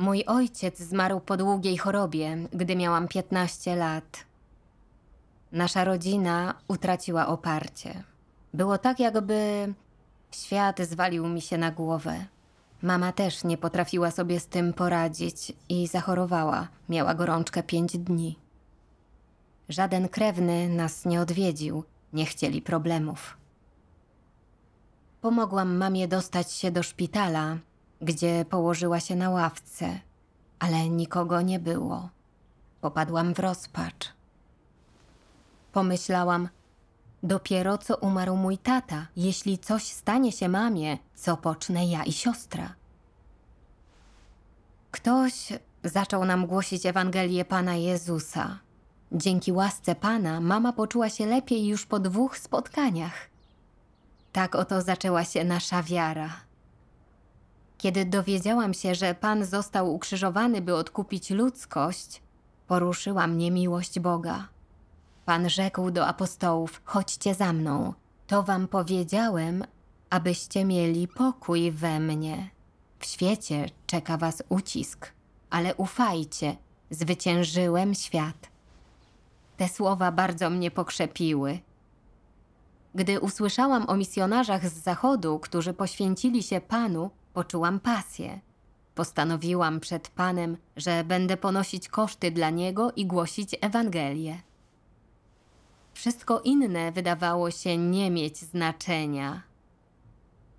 Mój ojciec zmarł po długiej chorobie, gdy miałam 15 lat. Nasza rodzina utraciła oparcie. Było tak, jakby świat zwalił mi się na głowę. Mama też nie potrafiła sobie z tym poradzić i zachorowała. Miała gorączkę pięć dni. Żaden krewny nas nie odwiedził, nie chcieli problemów. Pomogłam mamie dostać się do szpitala, gdzie położyła się na ławce, ale nikogo nie było. Popadłam w rozpacz. Pomyślałam, dopiero co umarł mój tata, jeśli coś stanie się mamie, co pocznę ja i siostra. Ktoś zaczął nam głosić Ewangelię Pana Jezusa. Dzięki łasce Pana mama poczuła się lepiej już po dwóch spotkaniach. Tak oto zaczęła się nasza wiara. Kiedy dowiedziałam się, że Pan został ukrzyżowany, by odkupić ludzkość, poruszyła mnie miłość Boga. Pan rzekł do apostołów: Chodźcie za mną, to wam powiedziałem, abyście mieli pokój we mnie. W świecie czeka was ucisk, ale ufajcie, zwyciężyłem świat. Te słowa bardzo mnie pokrzepiły. Gdy usłyszałam o misjonarzach z Zachodu, którzy poświęcili się Panu, Poczułam pasję. Postanowiłam przed Panem, że będę ponosić koszty dla Niego i głosić Ewangelię. Wszystko inne wydawało się nie mieć znaczenia.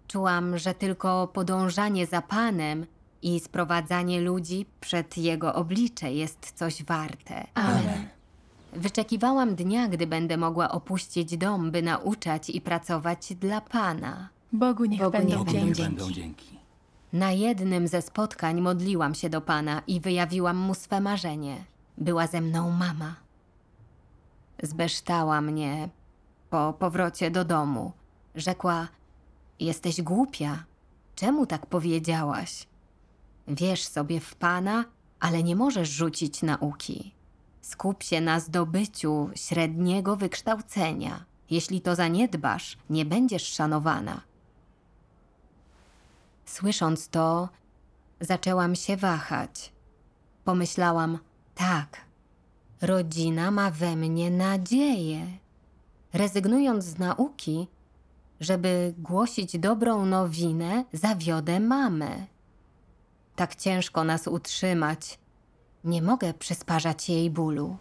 Czułam, że tylko podążanie za Panem i sprowadzanie ludzi przed Jego oblicze jest coś warte. Amen. Wyczekiwałam dnia, gdy będę mogła opuścić dom, by nauczać i pracować dla Pana. Bogu niech Bogu będą, niech będą dzięki. Na jednym ze spotkań modliłam się do Pana i wyjawiłam mu swe marzenie. Była ze mną mama. Zbeształa mnie po powrocie do domu. Rzekła: Jesteś głupia. Czemu tak powiedziałaś? Wiesz sobie w Pana, ale nie możesz rzucić nauki. Skup się na zdobyciu średniego wykształcenia. Jeśli to zaniedbasz, nie będziesz szanowana. Słysząc to, zaczęłam się wahać. Pomyślałam, tak, rodzina ma we mnie nadzieję. Rezygnując z nauki, żeby głosić dobrą nowinę, zawiodę mamę. Tak ciężko nas utrzymać. Nie mogę przysparzać jej bólu.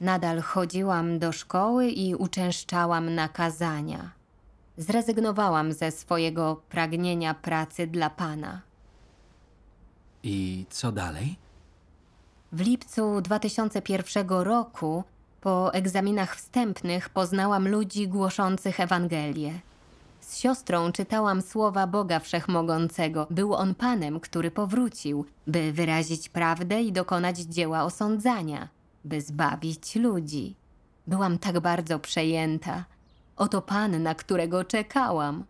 Nadal chodziłam do szkoły i uczęszczałam na kazania zrezygnowałam ze swojego pragnienia pracy dla Pana. I co dalej? W lipcu 2001 roku po egzaminach wstępnych poznałam ludzi głoszących Ewangelię. Z siostrą czytałam słowa Boga Wszechmogącego. Był on Panem, który powrócił, by wyrazić prawdę i dokonać dzieła osądzania, by zbawić ludzi. Byłam tak bardzo przejęta. Oto pan, na którego czekałam.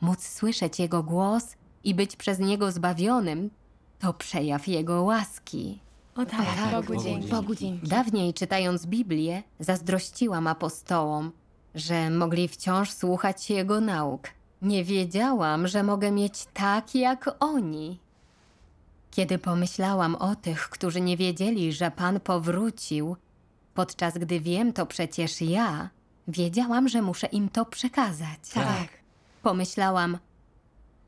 Móc słyszeć jego głos i być przez niego zbawionym, to przejaw jego łaski. O tak, Bogu, dzięki. Bogu dzięki. Dawniej czytając Biblię, zazdrościłam apostołom, że mogli wciąż słuchać jego nauk. Nie wiedziałam, że mogę mieć tak jak oni. Kiedy pomyślałam o tych, którzy nie wiedzieli, że Pan powrócił, podczas gdy wiem to przecież ja, Wiedziałam, że muszę im to przekazać. Tak. tak. Pomyślałam,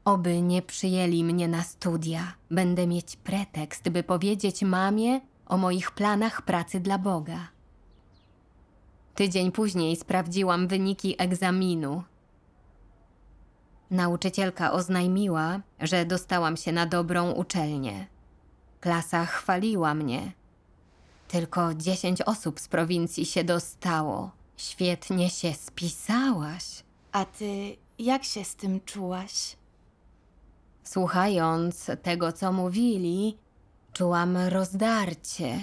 oby nie przyjęli mnie na studia. Będę mieć pretekst, by powiedzieć mamie o moich planach pracy dla Boga. Tydzień później sprawdziłam wyniki egzaminu. Nauczycielka oznajmiła, że dostałam się na dobrą uczelnię. Klasa chwaliła mnie. Tylko dziesięć osób z prowincji się dostało. Świetnie się spisałaś. A ty jak się z tym czułaś? Słuchając tego, co mówili, czułam rozdarcie.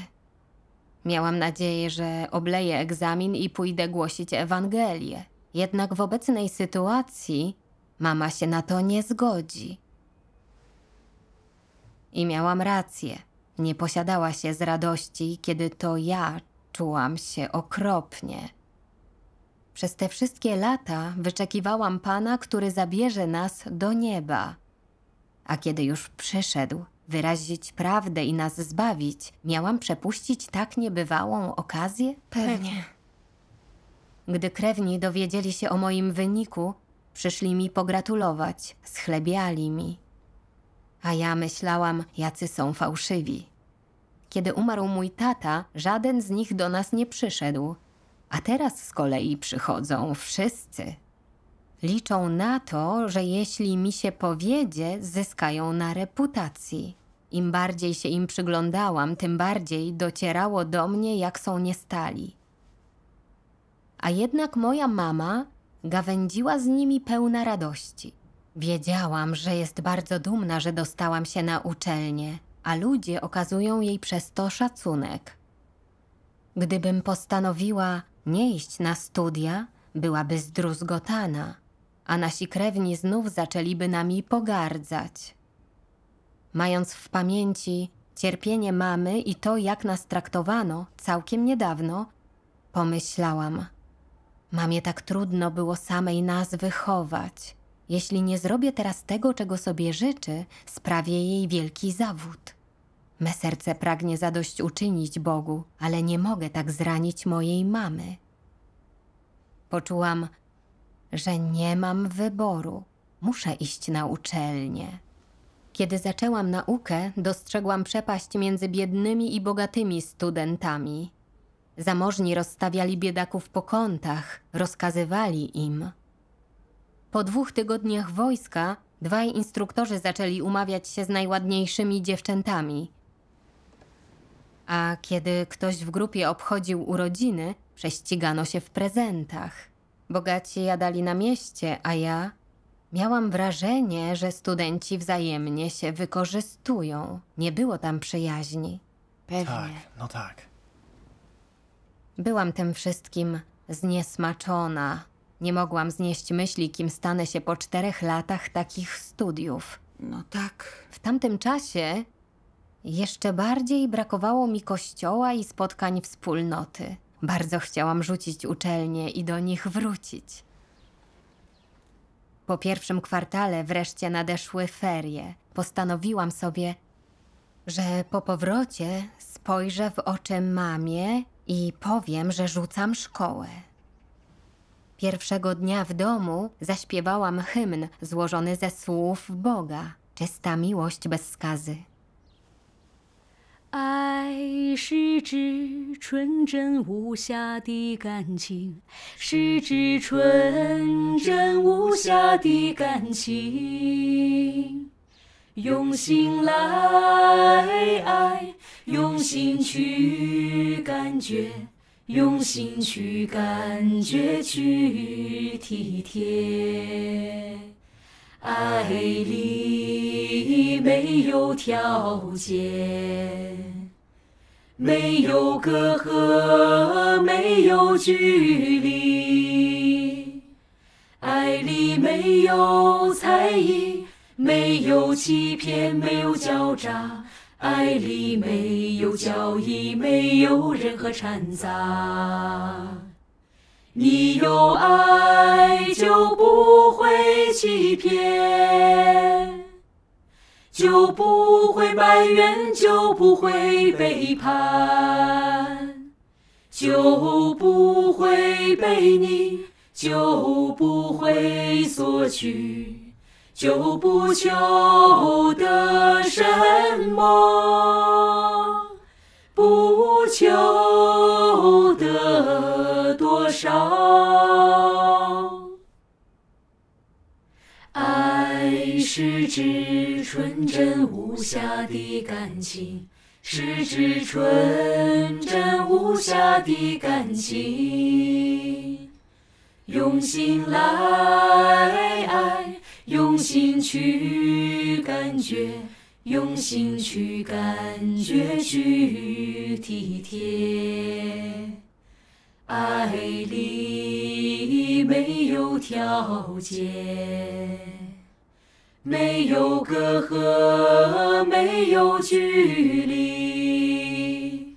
Miałam nadzieję, że obleję egzamin i pójdę głosić Ewangelię. Jednak w obecnej sytuacji mama się na to nie zgodzi. I miałam rację. Nie posiadała się z radości, kiedy to ja czułam się okropnie. Przez te wszystkie lata wyczekiwałam Pana, który zabierze nas do nieba. A kiedy już przyszedł, wyrazić prawdę i nas zbawić, miałam przepuścić tak niebywałą okazję? Pewnie. Gdy krewni dowiedzieli się o moim wyniku, przyszli mi pogratulować, schlebiali mi. A ja myślałam, jacy są fałszywi. Kiedy umarł mój tata, żaden z nich do nas nie przyszedł. A teraz z kolei przychodzą wszyscy. Liczą na to, że jeśli mi się powiedzie, zyskają na reputacji. Im bardziej się im przyglądałam, tym bardziej docierało do mnie, jak są niestali. A jednak moja mama gawędziła z nimi pełna radości. Wiedziałam, że jest bardzo dumna, że dostałam się na uczelnię, a ludzie okazują jej przez to szacunek. Gdybym postanowiła, nie iść na studia byłaby zdruzgotana, a nasi krewni znów zaczęliby nami pogardzać. Mając w pamięci cierpienie mamy i to, jak nas traktowano całkiem niedawno, pomyślałam. Mamie tak trudno było samej nas wychować. Jeśli nie zrobię teraz tego, czego sobie życzy, sprawię jej wielki zawód. Me serce pragnie zadośćuczynić Bogu, ale nie mogę tak zranić mojej mamy. Poczułam, że nie mam wyboru. Muszę iść na uczelnię. Kiedy zaczęłam naukę, dostrzegłam przepaść między biednymi i bogatymi studentami. Zamożni rozstawiali biedaków po kątach, rozkazywali im. Po dwóch tygodniach wojska dwaj instruktorzy zaczęli umawiać się z najładniejszymi dziewczętami a kiedy ktoś w grupie obchodził urodziny, prześcigano się w prezentach. Bogaci jadali na mieście, a ja miałam wrażenie, że studenci wzajemnie się wykorzystują. Nie było tam przyjaźni. Pewnie. Tak, no tak. Byłam tym wszystkim zniesmaczona. Nie mogłam znieść myśli, kim stanę się po czterech latach takich studiów. No tak. W tamtym czasie jeszcze bardziej brakowało mi kościoła i spotkań wspólnoty. Bardzo chciałam rzucić uczelnie i do nich wrócić. Po pierwszym kwartale wreszcie nadeszły ferie. Postanowiłam sobie, że po powrocie spojrzę w oczy mamie i powiem, że rzucam szkołę. Pierwszego dnia w domu zaśpiewałam hymn złożony ze słów Boga. Czysta miłość bez skazy. 爱是指纯真无瑕的感情，是指纯真无瑕的感情。用心来爱，用心去感觉，用心去感觉去体贴。爱里没有条件，没有隔阂，没有距离。爱里没有猜疑，没有欺骗，没有狡诈。爱里没有交易，没有任何掺杂。你有爱。就不会埋怨，就不会背叛，就不会被你，就不会索取，就不求得什么，不求得多少。只纯真无瑕的感情，只纯真无瑕的感情，用心来爱，用心去感觉，用心去感觉去体贴，爱里没有条件。没有隔阂，没有距离，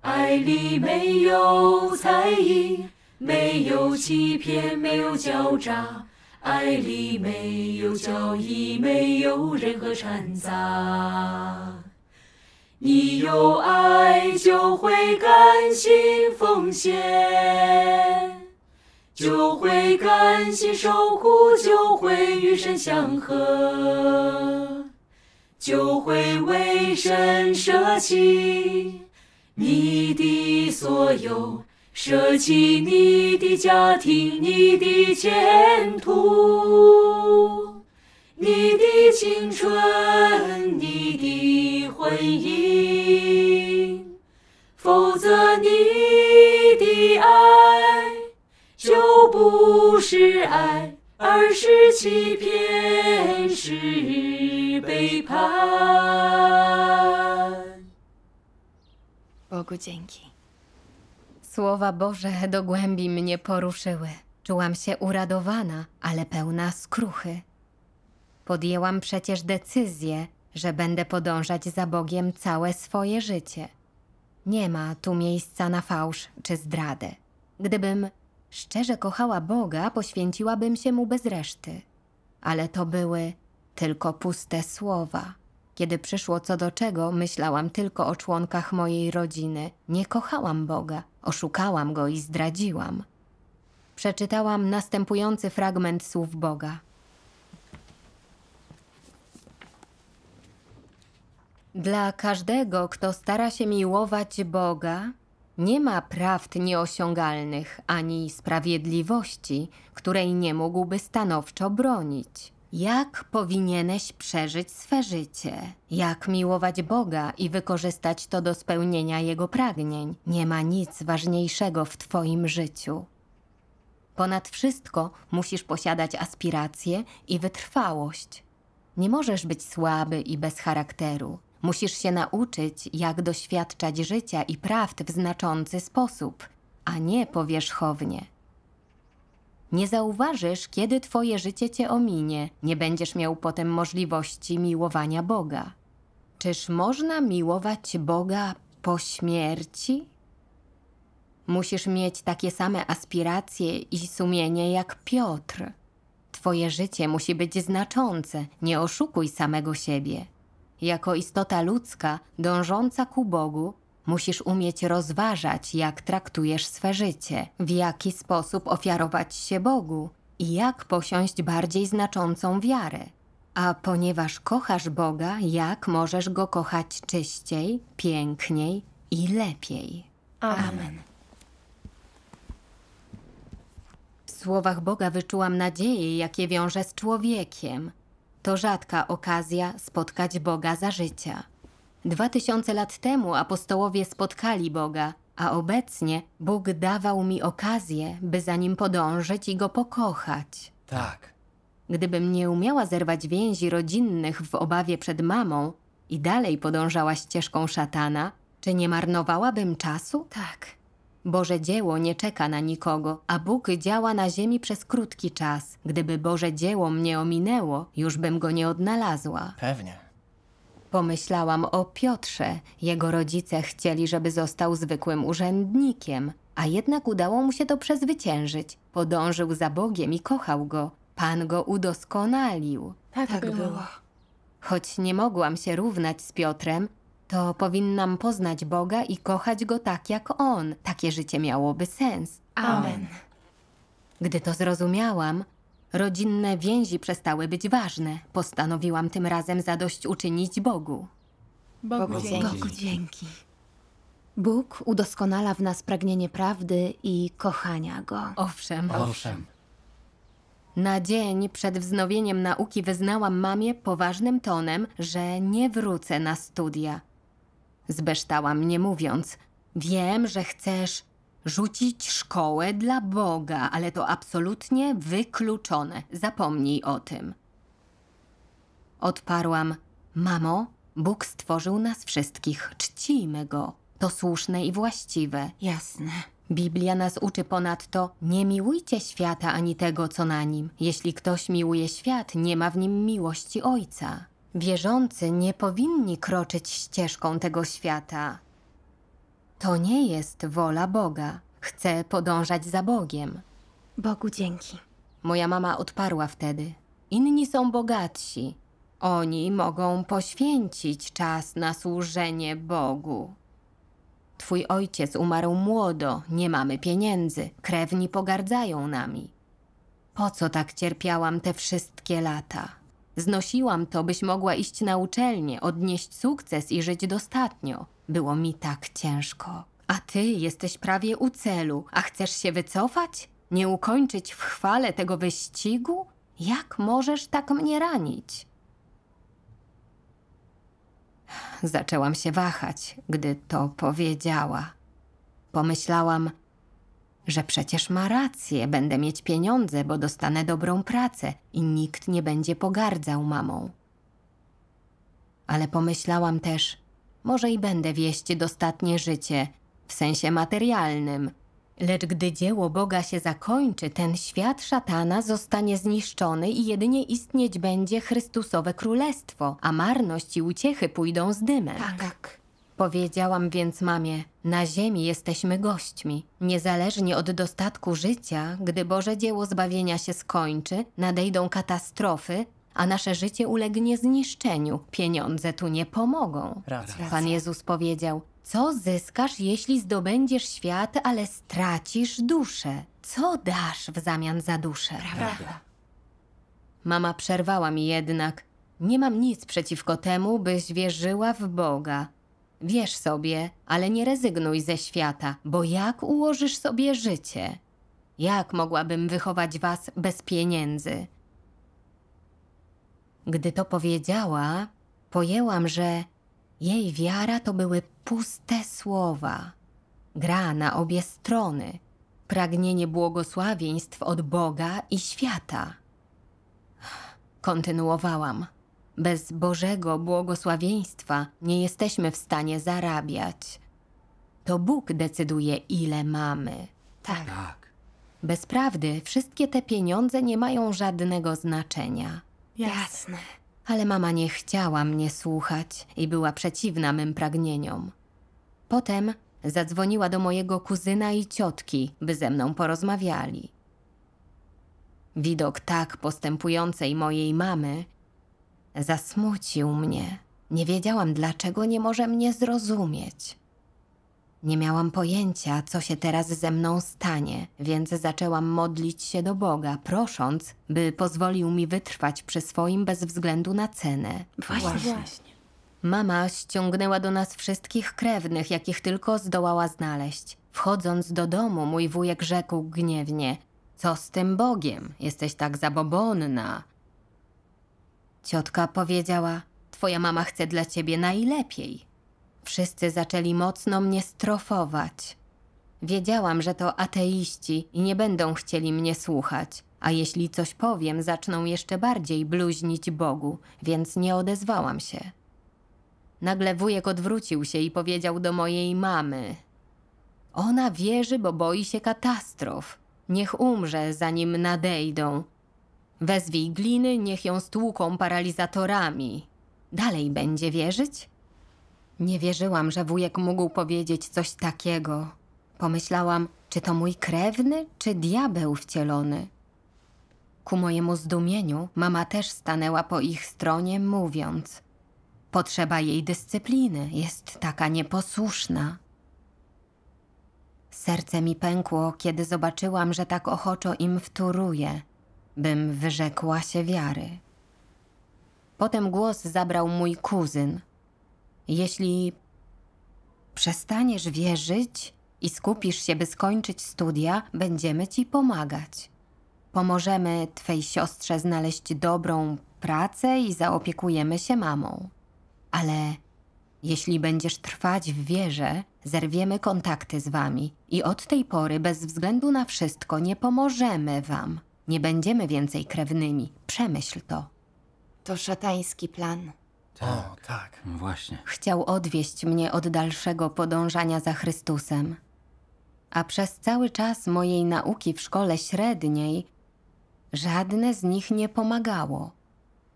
爱里没有猜疑，没有欺骗，没有狡诈，爱里没有交易，没有任何掺杂。你有爱，就会甘心奉献。就会甘心受苦，就会与神相合，就会为神舍弃你的所有，舍弃你的家庭、你的前途、你的青春、你的婚姻，否则你的爱。不是爱，而是欺骗，是背叛。Bogu dzięki. Słowa Boże do głębi mnie poruszyły. Czułam się uradowana, ale pełna skruchy. Podjęłam przecież decyzję, że będę podążać za Bogiem całe swoje życie. Nie ma tu miejsca na fałsz czy zdradę. Gdybym szczerze kochała Boga, poświęciłabym się mu bez reszty. Ale to były tylko puste słowa. Kiedy przyszło co do czego, myślałam tylko o członkach mojej rodziny. Nie kochałam Boga, oszukałam go i zdradziłam. Przeczytałam następujący fragment słów Boga. Dla każdego, kto stara się miłować Boga, nie ma prawd nieosiągalnych ani sprawiedliwości, której nie mógłby stanowczo bronić. Jak powinieneś przeżyć swe życie? Jak miłować Boga i wykorzystać to do spełnienia Jego pragnień? Nie ma nic ważniejszego w Twoim życiu. Ponad wszystko musisz posiadać aspiracje i wytrwałość. Nie możesz być słaby i bez charakteru. Musisz się nauczyć, jak doświadczać życia i prawd w znaczący sposób, a nie powierzchownie. Nie zauważysz, kiedy twoje życie cię ominie, nie będziesz miał potem możliwości miłowania Boga. Czyż można miłować Boga po śmierci? Musisz mieć takie same aspiracje i sumienie jak Piotr. Twoje życie musi być znaczące, nie oszukuj samego siebie jako istota ludzka dążąca ku Bogu, musisz umieć rozważać, jak traktujesz swe życie, w jaki sposób ofiarować się Bogu i jak posiąść bardziej znaczącą wiarę. A ponieważ kochasz Boga, jak możesz go kochać czyściej, piękniej i lepiej. Amen. W słowach Boga wyczułam nadzieję, jakie wiąże z człowiekiem – to rzadka okazja spotkać Boga za życia. Dwa tysiące lat temu apostołowie spotkali Boga, a obecnie Bóg dawał mi okazję, by za nim podążyć i go pokochać. Tak. Gdybym nie umiała zerwać więzi rodzinnych w obawie przed mamą i dalej podążała ścieżką szatana, czy nie marnowałabym czasu? Tak. Boże dzieło nie czeka na nikogo, a Bóg działa na ziemi przez krótki czas. Gdyby Boże dzieło mnie ominęło, już bym go nie odnalazła. Pewnie. Pomyślałam o Piotrze. Jego rodzice chcieli, żeby został zwykłym urzędnikiem, a jednak udało mu się to przezwyciężyć. Podążył za Bogiem i kochał go. Pan go udoskonalił. Tak, tak było. Choć nie mogłam się równać z Piotrem, to powinnam poznać Boga i kochać Go tak jak On. Takie życie miałoby sens. Amen. Gdy to zrozumiałam, rodzinne więzi przestały być ważne. Postanowiłam tym razem zadośćuczynić Bogu. Bogu, Bogu dzięki. Bogu dzięki. Bóg udoskonala w nas pragnienie prawdy i kochania Go. Owszem. Owszem. Na dzień przed wznowieniem nauki wyznałam mamie poważnym tonem, że nie wrócę na studia. Zbeształa mnie mówiąc, wiem, że chcesz rzucić szkołę dla Boga, ale to absolutnie wykluczone. Zapomnij o tym. Odparłam, mamo, Bóg stworzył nas wszystkich, czcijmy Go. To słuszne i właściwe. Jasne. Biblia nas uczy ponadto, nie miłujcie świata ani tego, co na nim. Jeśli ktoś miłuje świat, nie ma w nim miłości Ojca. Wierzący nie powinni kroczyć ścieżką tego świata. To nie jest wola Boga. Chcę podążać za Bogiem. Bogu dzięki. Moja mama odparła wtedy. Inni są bogatsi. Oni mogą poświęcić czas na służenie Bogu. Twój ojciec umarł młodo, nie mamy pieniędzy, krewni pogardzają nami. Po co tak cierpiałam te wszystkie lata? Znosiłam to, byś mogła iść na uczelnię, odnieść sukces i żyć dostatnio. Było mi tak ciężko. A ty jesteś prawie u celu, a chcesz się wycofać? Nie ukończyć w chwale tego wyścigu? Jak możesz tak mnie ranić? Zaczęłam się wahać, gdy to powiedziała. Pomyślałam, że przecież ma rację, będę mieć pieniądze, bo dostanę dobrą pracę i nikt nie będzie pogardzał mamą. Ale pomyślałam też, może i będę wieść dostatnie życie, w sensie materialnym. Lecz gdy dzieło Boga się zakończy, ten świat szatana zostanie zniszczony i jedynie istnieć będzie Chrystusowe Królestwo, a marność i uciechy pójdą z dymem. Tak. tak. Powiedziałam więc mamie, na ziemi jesteśmy gośćmi. Niezależnie od dostatku życia, gdy Boże dzieło zbawienia się skończy, nadejdą katastrofy, a nasze życie ulegnie zniszczeniu. Pieniądze tu nie pomogą. Pan Jezus powiedział, co zyskasz, jeśli zdobędziesz świat, ale stracisz duszę? Co dasz w zamian za duszę? Prawda. Mama przerwała mi jednak. Nie mam nic przeciwko temu, byś wierzyła w Boga Wierz sobie, ale nie rezygnuj ze świata, bo jak ułożysz sobie życie? Jak mogłabym wychować was bez pieniędzy? Gdy to powiedziała, pojęłam, że jej wiara to były puste słowa. Gra na obie strony, pragnienie błogosławieństw od Boga i świata. Kontynuowałam. Bez Bożego błogosławieństwa nie jesteśmy w stanie zarabiać. To Bóg decyduje, ile mamy. Tak. tak. Bez prawdy wszystkie te pieniądze nie mają żadnego znaczenia. Jasne. Ale mama nie chciała mnie słuchać i była przeciwna mym pragnieniom. Potem zadzwoniła do mojego kuzyna i ciotki, by ze mną porozmawiali. Widok tak postępującej mojej mamy Zasmucił mnie. Nie wiedziałam, dlaczego nie może mnie zrozumieć. Nie miałam pojęcia, co się teraz ze mną stanie, więc zaczęłam modlić się do Boga, prosząc, by pozwolił mi wytrwać przy swoim bez względu na cenę. Właśnie. Właśnie. Mama ściągnęła do nas wszystkich krewnych, jakich tylko zdołała znaleźć. Wchodząc do domu, mój wujek rzekł gniewnie: Co z tym Bogiem? Jesteś tak zabobonna. Ciotka powiedziała: Twoja mama chce dla ciebie najlepiej. Wszyscy zaczęli mocno mnie strofować. Wiedziałam, że to ateiści i nie będą chcieli mnie słuchać, a jeśli coś powiem, zaczną jeszcze bardziej bluźnić Bogu, więc nie odezwałam się. Nagle wujek odwrócił się i powiedział do mojej mamy: Ona wierzy, bo boi się katastrof. Niech umrze, zanim nadejdą, Wezwij gliny, niech ją stłuką paralizatorami. Dalej będzie wierzyć? Nie wierzyłam, że wujek mógł powiedzieć coś takiego. Pomyślałam, czy to mój krewny, czy diabeł wcielony. Ku mojemu zdumieniu mama też stanęła po ich stronie, mówiąc: Potrzeba jej dyscypliny, jest taka nieposłuszna. Serce mi pękło, kiedy zobaczyłam, że tak ochoczo im wtóruje bym wyrzekła się wiary. Potem głos zabrał mój kuzyn. Jeśli przestaniesz wierzyć i skupisz się, by skończyć studia, będziemy ci pomagać. Pomożemy twej siostrze znaleźć dobrą pracę i zaopiekujemy się mamą. Ale jeśli będziesz trwać w wierze, zerwiemy kontakty z wami i od tej pory, bez względu na wszystko, nie pomożemy wam. Nie będziemy więcej krewnymi. Przemyśl to. To szatański plan. Tak. O, tak. No właśnie. Chciał odwieść mnie od dalszego podążania za Chrystusem. A przez cały czas mojej nauki w szkole średniej żadne z nich nie pomagało.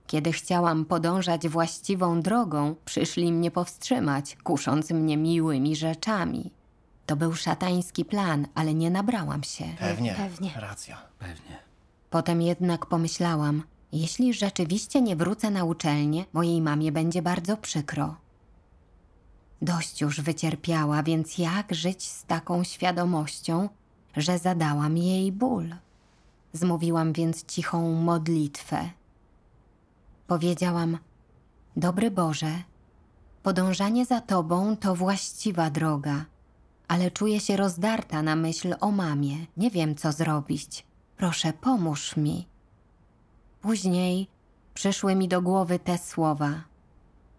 Kiedy chciałam podążać właściwą drogą, przyszli mnie powstrzymać, kusząc mnie miłymi rzeczami. To był szatański plan, ale nie nabrałam się. Pewnie. Pewnie. Racja. Pewnie. Potem jednak pomyślałam, jeśli rzeczywiście nie wrócę na uczelnię, mojej mamie będzie bardzo przykro. Dość już wycierpiała, więc jak żyć z taką świadomością, że zadałam jej ból? Zmówiłam więc cichą modlitwę. Powiedziałam: Dobry Boże, podążanie za Tobą to właściwa droga, ale czuję się rozdarta na myśl o mamie, nie wiem co zrobić. Proszę, pomóż mi. Później przyszły mi do głowy te słowa.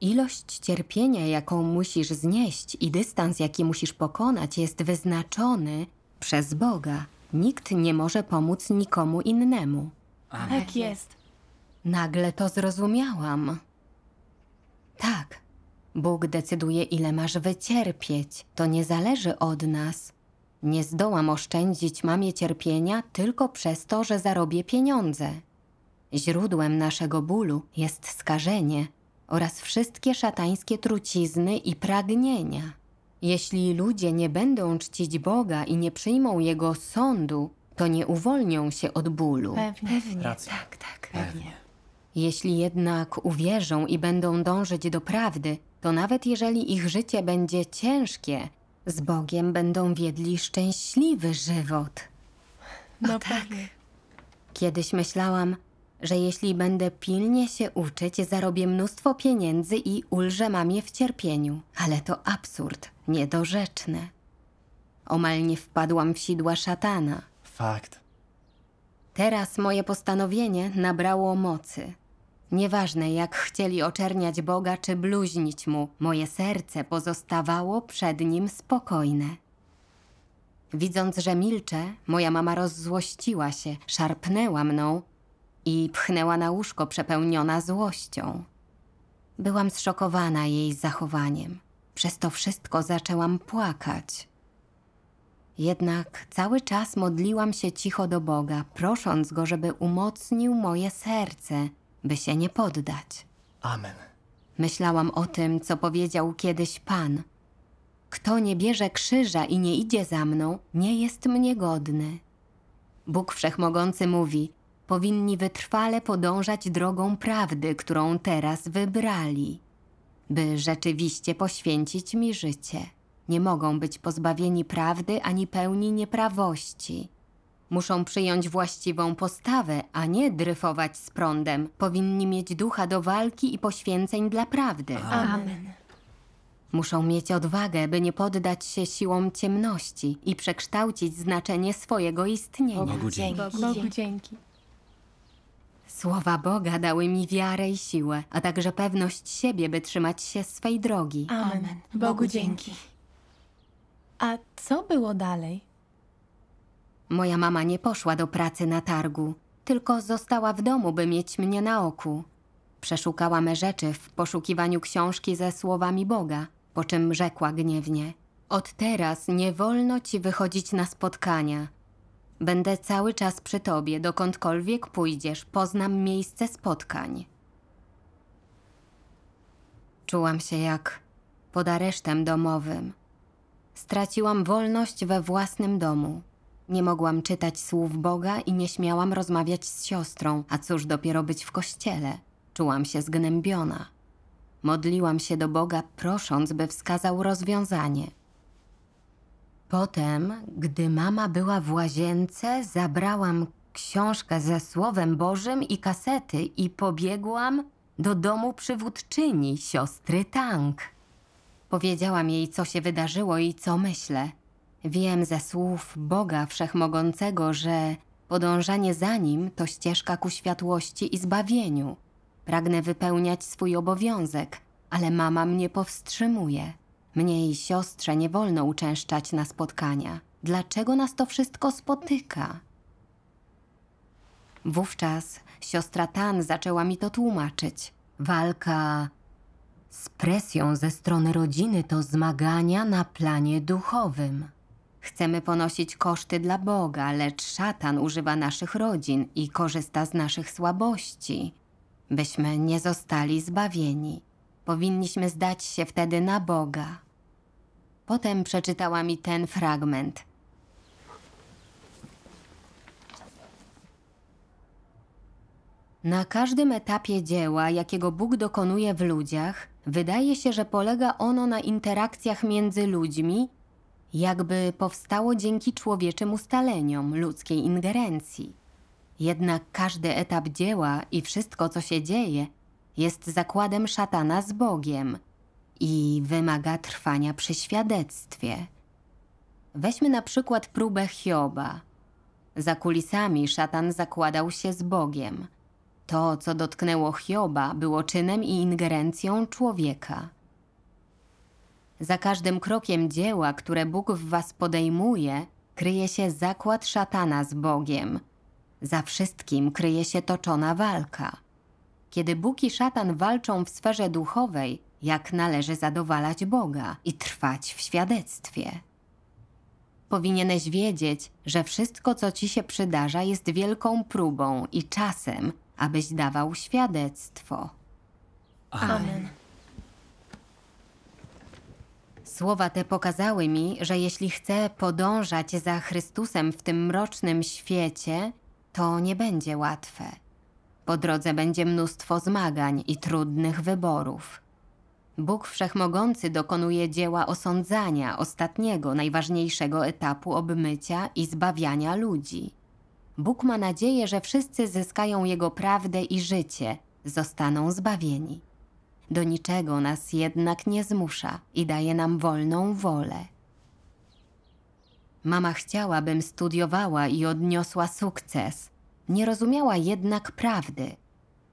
Ilość cierpienia, jaką musisz znieść i dystans, jaki musisz pokonać, jest wyznaczony przez Boga. Nikt nie może pomóc nikomu innemu. Amen. Tak jest. Nagle to zrozumiałam. Tak, Bóg decyduje, ile masz wycierpieć. To nie zależy od nas. Nie zdołam oszczędzić mamie cierpienia tylko przez to, że zarobię pieniądze. Źródłem naszego bólu jest skażenie oraz wszystkie szatańskie trucizny i pragnienia. Jeśli ludzie nie będą czcić Boga i nie przyjmą Jego sądu, to nie uwolnią się od bólu. Pewnie, Pewnie. tak, tak. Pewnie. Jeśli jednak uwierzą i będą dążyć do prawdy, to nawet jeżeli ich życie będzie ciężkie, z Bogiem będą wiedli szczęśliwy żywot. No o, tak. Kiedyś myślałam, że jeśli będę pilnie się uczyć, zarobię mnóstwo pieniędzy i ulżę mamie w cierpieniu. Ale to absurd, niedorzeczne. Omal nie wpadłam w sidła szatana. Fakt. Teraz moje postanowienie nabrało mocy. Nieważne jak chcieli oczerniać Boga czy bluźnić Mu, moje serce pozostawało przed Nim spokojne. Widząc, że milczę, moja mama rozzłościła się, szarpnęła mną i pchnęła na łóżko przepełniona złością. Byłam zszokowana jej zachowaniem. Przez to wszystko zaczęłam płakać. Jednak cały czas modliłam się cicho do Boga, prosząc Go, żeby umocnił moje serce – by się nie poddać. Amen. Myślałam o tym, co powiedział kiedyś Pan. Kto nie bierze krzyża i nie idzie za mną, nie jest mnie godny. Bóg Wszechmogący mówi, powinni wytrwale podążać drogą prawdy, którą teraz wybrali, by rzeczywiście poświęcić mi życie. Nie mogą być pozbawieni prawdy ani pełni nieprawości. Muszą przyjąć właściwą postawę, a nie dryfować z prądem. Powinni mieć ducha do walki i poświęceń dla prawdy. Amen. Muszą mieć odwagę, by nie poddać się siłom ciemności i przekształcić znaczenie swojego istnienia. Bogu dzięki. Bogu dzięki. Słowa Boga dały mi wiarę i siłę, a także pewność siebie, by trzymać się swej drogi. Amen. Bogu dzięki. A co było dalej? Moja mama nie poszła do pracy na targu, tylko została w domu, by mieć mnie na oku. Przeszukała me rzeczy w poszukiwaniu książki ze słowami Boga, po czym rzekła gniewnie. Od teraz nie wolno ci wychodzić na spotkania. Będę cały czas przy tobie, dokądkolwiek pójdziesz, poznam miejsce spotkań. Czułam się jak pod aresztem domowym. Straciłam wolność we własnym domu. Nie mogłam czytać słów Boga i nie śmiałam rozmawiać z siostrą, a cóż dopiero być w kościele. Czułam się zgnębiona. Modliłam się do Boga, prosząc, by wskazał rozwiązanie. Potem, gdy mama była w łazience, zabrałam książkę ze Słowem Bożym i kasety i pobiegłam do domu przywódczyni, siostry Tank. Powiedziałam jej, co się wydarzyło i co myślę. Wiem ze słów Boga Wszechmogącego, że podążanie za Nim to ścieżka ku światłości i zbawieniu. Pragnę wypełniać swój obowiązek, ale mama mnie powstrzymuje. Mnie i siostrze nie wolno uczęszczać na spotkania. Dlaczego nas to wszystko spotyka? Wówczas siostra Tan zaczęła mi to tłumaczyć. Walka z presją ze strony rodziny to zmagania na planie duchowym. Chcemy ponosić koszty dla Boga, lecz szatan używa naszych rodzin i korzysta z naszych słabości, byśmy nie zostali zbawieni. Powinniśmy zdać się wtedy na Boga. Potem przeczytała mi ten fragment. Na każdym etapie dzieła, jakiego Bóg dokonuje w ludziach, wydaje się, że polega ono na interakcjach między ludźmi jakby powstało dzięki człowieczym ustaleniom ludzkiej ingerencji. Jednak każdy etap dzieła i wszystko, co się dzieje, jest zakładem szatana z Bogiem i wymaga trwania przy świadectwie. Weźmy na przykład próbę Hioba. Za kulisami szatan zakładał się z Bogiem. To, co dotknęło Hioba, było czynem i ingerencją człowieka. Za każdym krokiem dzieła, które Bóg w was podejmuje, kryje się zakład szatana z Bogiem. Za wszystkim kryje się toczona walka. Kiedy Bóg i szatan walczą w sferze duchowej, jak należy zadowalać Boga i trwać w świadectwie. Powinieneś wiedzieć, że wszystko, co ci się przydarza, jest wielką próbą i czasem, abyś dawał świadectwo. Amen. Amen. Słowa te pokazały mi, że jeśli chcę podążać za Chrystusem w tym mrocznym świecie, to nie będzie łatwe. Po drodze będzie mnóstwo zmagań i trudnych wyborów. Bóg Wszechmogący dokonuje dzieła osądzania ostatniego, najważniejszego etapu obmycia i zbawiania ludzi. Bóg ma nadzieję, że wszyscy zyskają Jego prawdę i życie, zostaną zbawieni. Do niczego nas jednak nie zmusza i daje nam wolną wolę. Mama chciała, bym studiowała i odniosła sukces. Nie rozumiała jednak prawdy.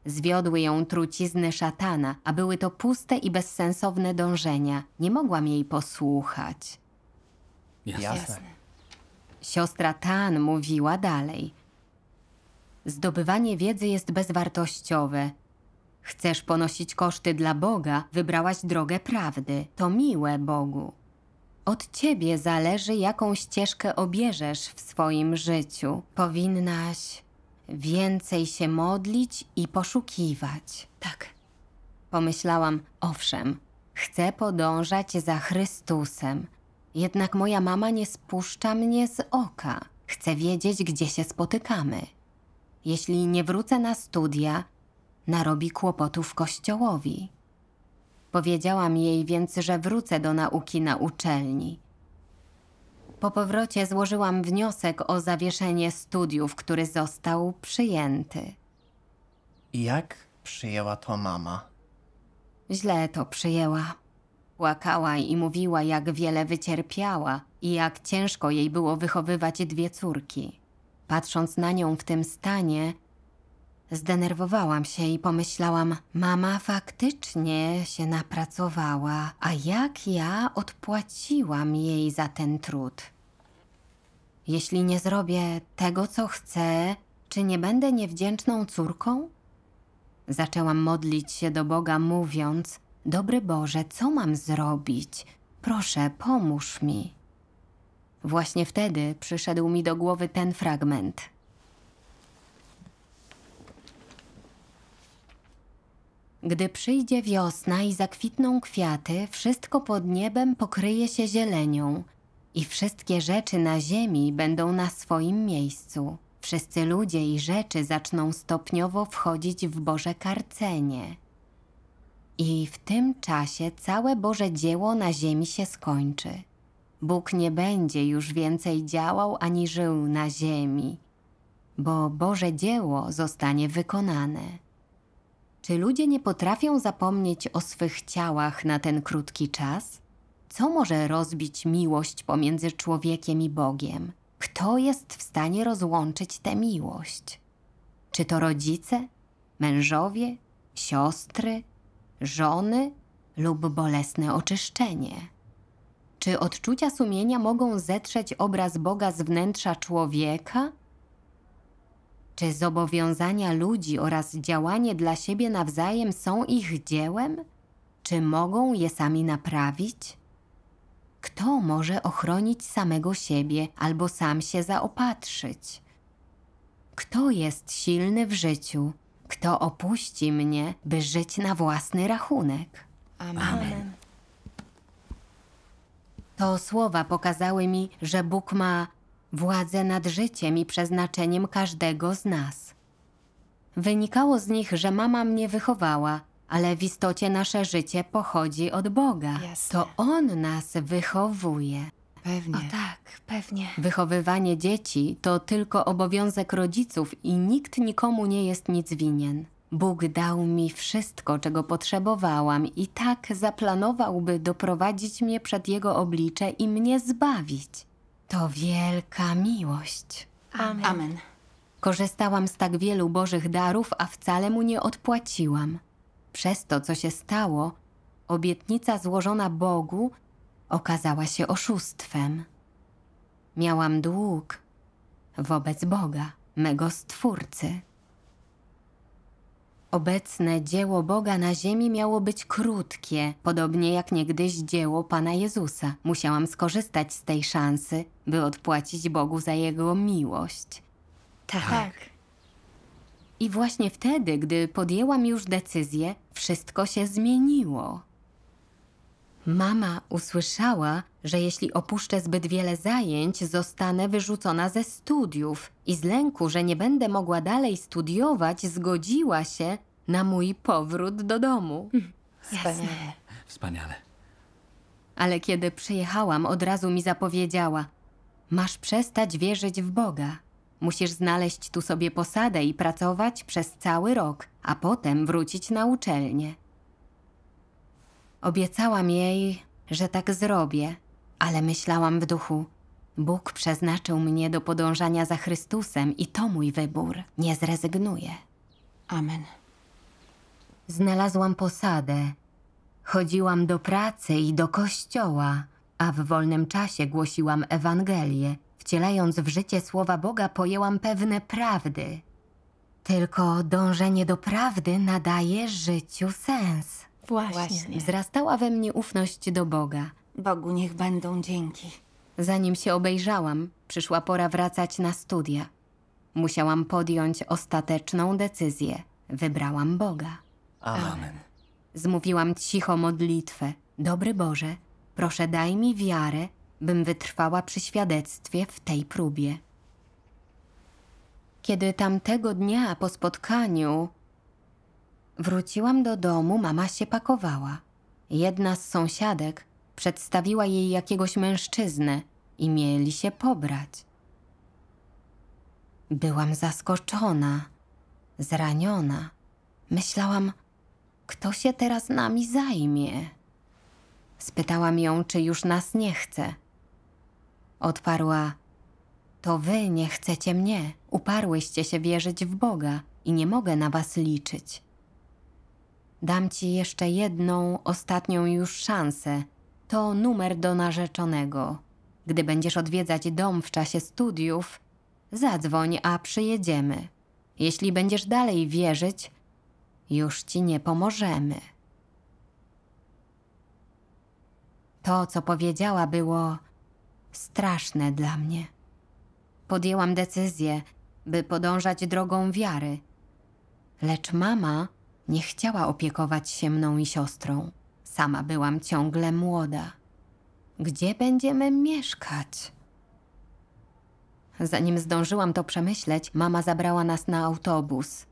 Zwiodły ją trucizny szatana, a były to puste i bezsensowne dążenia. Nie mogłam jej posłuchać. Jasne. Jasne. Siostra Tan mówiła dalej. Zdobywanie wiedzy jest bezwartościowe, Chcesz ponosić koszty dla Boga, wybrałaś drogę prawdy. To miłe Bogu. Od ciebie zależy, jaką ścieżkę obierzesz w swoim życiu. Powinnaś więcej się modlić i poszukiwać. Tak. Pomyślałam, owszem, chcę podążać za Chrystusem. Jednak moja mama nie spuszcza mnie z oka. Chcę wiedzieć, gdzie się spotykamy. Jeśli nie wrócę na studia, narobi kłopotów kościołowi. Powiedziałam jej więc, że wrócę do nauki na uczelni. Po powrocie złożyłam wniosek o zawieszenie studiów, który został przyjęty. Jak przyjęła to mama? Źle to przyjęła. Płakała i mówiła, jak wiele wycierpiała i jak ciężko jej było wychowywać dwie córki. Patrząc na nią w tym stanie, Zdenerwowałam się i pomyślałam, mama faktycznie się napracowała, a jak ja odpłaciłam jej za ten trud. Jeśli nie zrobię tego, co chcę, czy nie będę niewdzięczną córką? Zaczęłam modlić się do Boga, mówiąc: Dobry Boże, co mam zrobić? Proszę, pomóż mi. Właśnie wtedy przyszedł mi do głowy ten fragment. Gdy przyjdzie wiosna i zakwitną kwiaty, wszystko pod niebem pokryje się zielenią i wszystkie rzeczy na ziemi będą na swoim miejscu. Wszyscy ludzie i rzeczy zaczną stopniowo wchodzić w Boże karcenie. I w tym czasie całe Boże dzieło na ziemi się skończy. Bóg nie będzie już więcej działał ani żył na ziemi, bo Boże dzieło zostanie wykonane. Czy ludzie nie potrafią zapomnieć o swych ciałach na ten krótki czas? Co może rozbić miłość pomiędzy człowiekiem i Bogiem? Kto jest w stanie rozłączyć tę miłość? Czy to rodzice, mężowie, siostry, żony lub bolesne oczyszczenie? Czy odczucia sumienia mogą zetrzeć obraz Boga z wnętrza człowieka? Czy zobowiązania ludzi oraz działanie dla siebie nawzajem są ich dziełem? Czy mogą je sami naprawić? Kto może ochronić samego siebie albo sam się zaopatrzyć? Kto jest silny w życiu? Kto opuści mnie, by żyć na własny rachunek? Amen. Amen. To słowa pokazały mi, że Bóg ma władzę nad życiem i przeznaczeniem każdego z nas. Wynikało z nich, że mama mnie wychowała, ale w istocie nasze życie pochodzi od Boga. Jasne. To On nas wychowuje. Pewnie. O tak, pewnie. Wychowywanie dzieci to tylko obowiązek rodziców i nikt nikomu nie jest nic winien. Bóg dał mi wszystko, czego potrzebowałam i tak zaplanowałby doprowadzić mnie przed Jego oblicze i mnie zbawić. To wielka miłość. Amen. Amen. Korzystałam z tak wielu Bożych darów, a wcale mu nie odpłaciłam. Przez to, co się stało, obietnica złożona Bogu okazała się oszustwem. Miałam dług wobec Boga, mego Stwórcy. Obecne dzieło Boga na ziemi miało być krótkie, podobnie jak niegdyś dzieło Pana Jezusa. Musiałam skorzystać z tej szansy, by odpłacić Bogu za Jego miłość. Tak. tak. I właśnie wtedy, gdy podjęłam już decyzję, wszystko się zmieniło. Mama usłyszała, że jeśli opuszczę zbyt wiele zajęć, zostanę wyrzucona ze studiów i z lęku, że nie będę mogła dalej studiować, zgodziła się na mój powrót do domu. Wspaniale. Wspaniale. Ale kiedy przyjechałam, od razu mi zapowiedziała: Masz przestać wierzyć w Boga. Musisz znaleźć tu sobie posadę i pracować przez cały rok, a potem wrócić na uczelnię. Obiecałam jej, że tak zrobię, ale myślałam w duchu, Bóg przeznaczył mnie do podążania za Chrystusem i to mój wybór. Nie zrezygnuję. Amen. Znalazłam posadę. Chodziłam do pracy i do kościoła, a w wolnym czasie głosiłam Ewangelię. Wcielając w życie słowa Boga, pojęłam pewne prawdy. Tylko dążenie do prawdy nadaje życiu sens. Właśnie. Właśnie. Wzrastała we mnie ufność do Boga. Bogu niech będą dzięki. Zanim się obejrzałam, przyszła pora wracać na studia. Musiałam podjąć ostateczną decyzję. Wybrałam Boga. Amen. Zmówiłam cicho modlitwę. Dobry Boże, proszę daj mi wiarę, bym wytrwała przy świadectwie w tej próbie. Kiedy tamtego dnia po spotkaniu Wróciłam do domu, mama się pakowała. Jedna z sąsiadek przedstawiła jej jakiegoś mężczyznę i mieli się pobrać. Byłam zaskoczona, zraniona. Myślałam, kto się teraz nami zajmie? Spytałam ją, czy już nas nie chce. Odparła, to wy nie chcecie mnie, uparłyście się wierzyć w Boga i nie mogę na was liczyć. Dam ci jeszcze jedną, ostatnią już szansę. To numer do narzeczonego. Gdy będziesz odwiedzać dom w czasie studiów, zadzwoń, a przyjedziemy. Jeśli będziesz dalej wierzyć, już ci nie pomożemy. To, co powiedziała, było straszne dla mnie. Podjęłam decyzję, by podążać drogą wiary. Lecz mama nie chciała opiekować się mną i siostrą. Sama byłam ciągle młoda. Gdzie będziemy mieszkać? Zanim zdążyłam to przemyśleć, mama zabrała nas na autobus.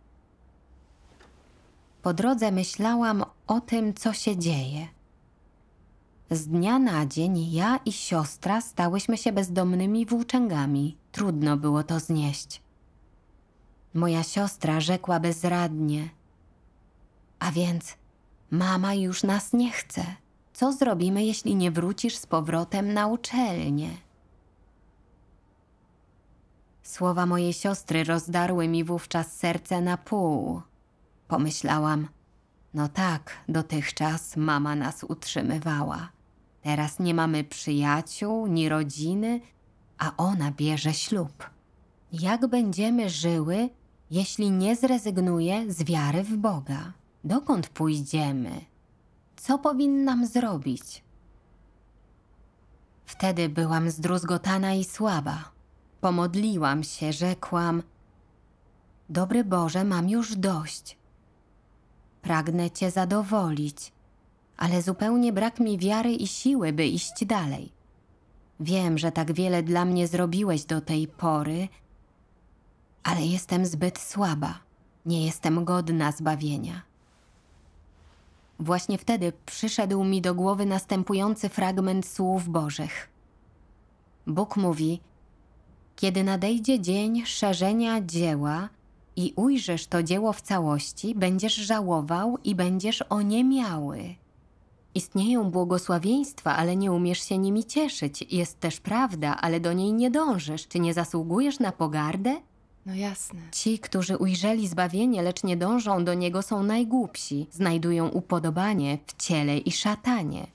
Po drodze myślałam o tym, co się dzieje. Z dnia na dzień ja i siostra stałyśmy się bezdomnymi włóczęgami. Trudno było to znieść. Moja siostra rzekła bezradnie – a więc mama już nas nie chce. Co zrobimy, jeśli nie wrócisz z powrotem na uczelnię? Słowa mojej siostry rozdarły mi wówczas serce na pół. Pomyślałam, no tak, dotychczas mama nas utrzymywała. Teraz nie mamy przyjaciół, ni rodziny, a ona bierze ślub. Jak będziemy żyły, jeśli nie zrezygnuje z wiary w Boga? Dokąd pójdziemy? Co powinnam zrobić? Wtedy byłam zdruzgotana i słaba. Pomodliłam się, rzekłam: Dobry Boże, mam już dość. Pragnę Cię zadowolić, ale zupełnie brak mi wiary i siły, by iść dalej. Wiem, że tak wiele dla mnie zrobiłeś do tej pory, ale jestem zbyt słaba. Nie jestem godna zbawienia. Właśnie wtedy przyszedł mi do głowy następujący fragment słów Bożych. Bóg mówi: Kiedy nadejdzie dzień szerzenia dzieła i ujrzysz to dzieło w całości, będziesz żałował i będziesz oniemiały. Istnieją błogosławieństwa, ale nie umiesz się nimi cieszyć. Jest też prawda, ale do niej nie dążysz. Czy nie zasługujesz na pogardę? No jasne. Ci, którzy ujrzeli zbawienie, lecz nie dążą do niego, są najgłupsi. Znajdują upodobanie w ciele i szatanie.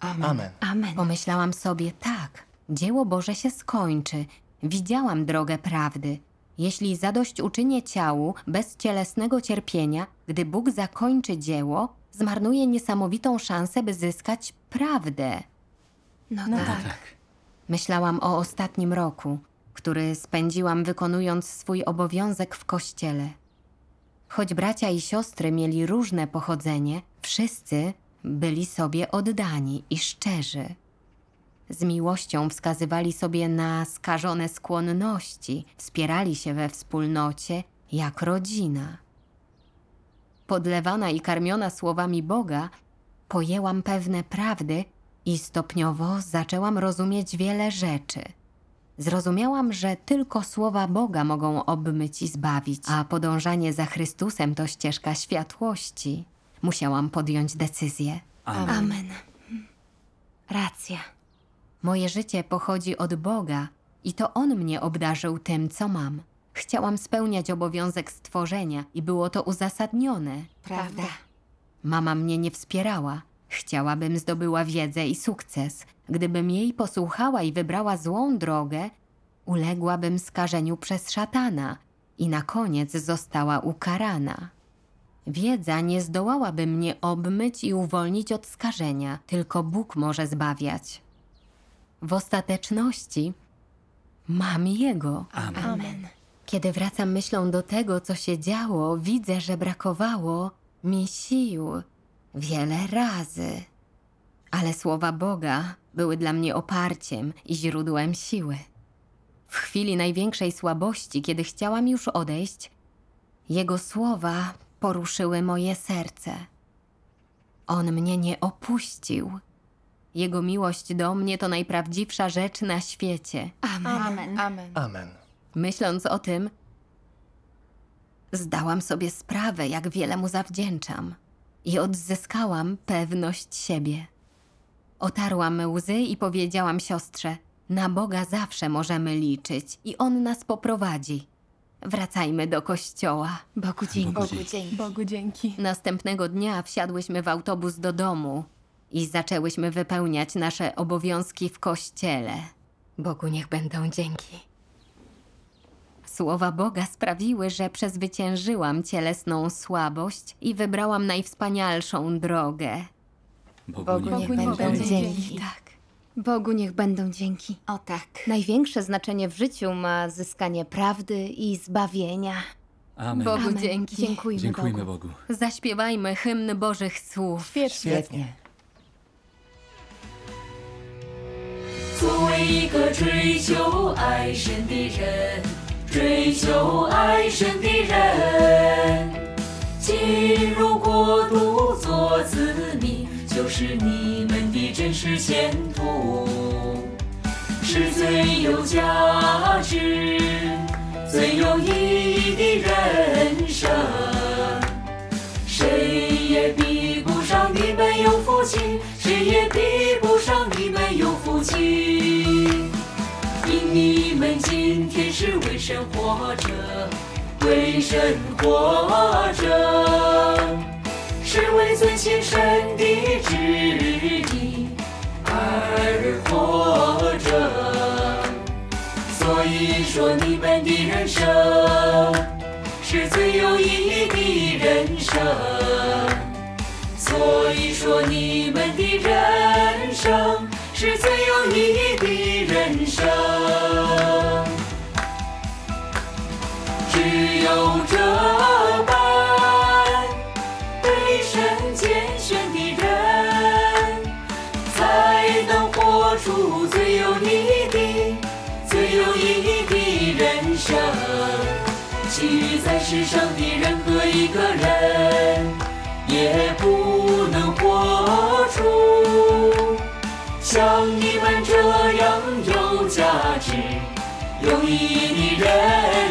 Amen. Amen. Amen. Pomyślałam sobie, tak, dzieło Boże się skończy. Widziałam drogę prawdy. Jeśli uczynię ciału bez cielesnego cierpienia, gdy Bóg zakończy dzieło, zmarnuje niesamowitą szansę, by zyskać prawdę. No, no tak. tak. Myślałam o ostatnim roku który spędziłam wykonując swój obowiązek w kościele. Choć bracia i siostry mieli różne pochodzenie, wszyscy byli sobie oddani i szczerzy. Z miłością wskazywali sobie na skażone skłonności, wspierali się we wspólnocie jak rodzina. Podlewana i karmiona słowami Boga, pojęłam pewne prawdy i stopniowo zaczęłam rozumieć wiele rzeczy – Zrozumiałam, że tylko słowa Boga mogą obmyć i zbawić, a podążanie za Chrystusem to ścieżka światłości. Musiałam podjąć decyzję. Amen. Amen. Racja. Moje życie pochodzi od Boga i to On mnie obdarzył tym, co mam. Chciałam spełniać obowiązek stworzenia i było to uzasadnione. Prawda. Mama mnie nie wspierała, Chciałabym zdobyła wiedzę i sukces. Gdybym jej posłuchała i wybrała złą drogę, uległabym skażeniu przez szatana i na koniec została ukarana. Wiedza nie zdołałaby mnie obmyć i uwolnić od skażenia, tylko Bóg może zbawiać. W ostateczności mam Jego. Amen. Amen. Kiedy wracam myślą do tego, co się działo, widzę, że brakowało mi sił, wiele razy. Ale słowa Boga były dla mnie oparciem i źródłem siły. W chwili największej słabości, kiedy chciałam już odejść, Jego słowa poruszyły moje serce. On mnie nie opuścił. Jego miłość do mnie to najprawdziwsza rzecz na świecie. Amen. Amen. Amen. Amen. Myśląc o tym, zdałam sobie sprawę, jak wiele mu zawdzięczam i odzyskałam pewność siebie. Otarłam łzy i powiedziałam siostrze: Na Boga zawsze możemy liczyć i on nas poprowadzi. Wracajmy do kościoła. Bogu dzięki. Bogu dzięki. Bogu dzięki. Następnego dnia wsiadłyśmy w autobus do domu i zaczęłyśmy wypełniać nasze obowiązki w kościele. Bogu niech będą dzięki. Słowa Boga sprawiły, że przezwyciężyłam cielesną słabość i wybrałam najwspanialszą drogę. Bogu, Bogu niech, niech będą, będą dzięki. dzięki. Tak. Bogu niech będą dzięki. O tak. Największe znaczenie w życiu ma zyskanie prawdy i zbawienia. Amen. Bogu Amen. dzięki. Dziękujmy, Dziękujmy Bogu. Bogu. Zaśpiewajmy hymn Bożych Słów. Świetnie. Świetnie. 作为一个追求爱神的人。追求爱神的人，进入国度做子民，就是你们的真实前途，是最有价值、最有意义的人生。谁也比不上你们有福气，谁也比不上你们有福气。今天是为神活着，为神活着，是为遵循神的旨意而活着。所以说你们的人生是最有意义的人生。所以说你们的人生是最有意。义。一个人也不能活出像你们这样有价值、有意义的人。